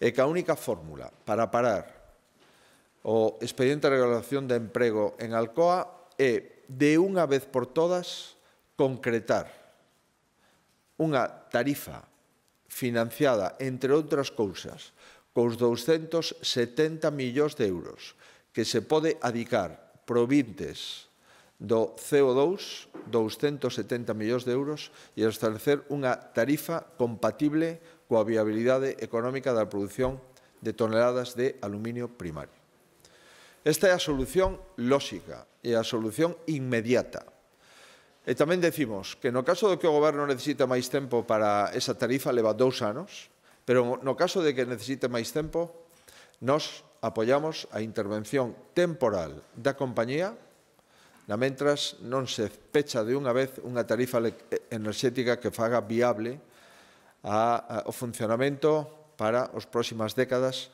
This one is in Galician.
é que a única fórmula para parar o expediente de regulación de emprego en Alcoa é, de unha vez por todas, concretar unha tarifa financiada, entre outras cousas, cos 270 millóns de euros que se pode adicar provintes do CO2 270 millóns de euros e establecer unha tarifa compatible coa viabilidade económica da produción de toneladas de aluminio primario. Esta é a solución lóxica e a solución inmediata. E tamén decimos que no caso do que o goberno necesite máis tempo para esa tarifa leva dous anos, pero no caso de que necesite máis tempo, nos apoiamos a intervención temporal da compañía mentras non se pecha de unha vez unha tarifa enerxética que faga viable o funcionamento para as próximas décadas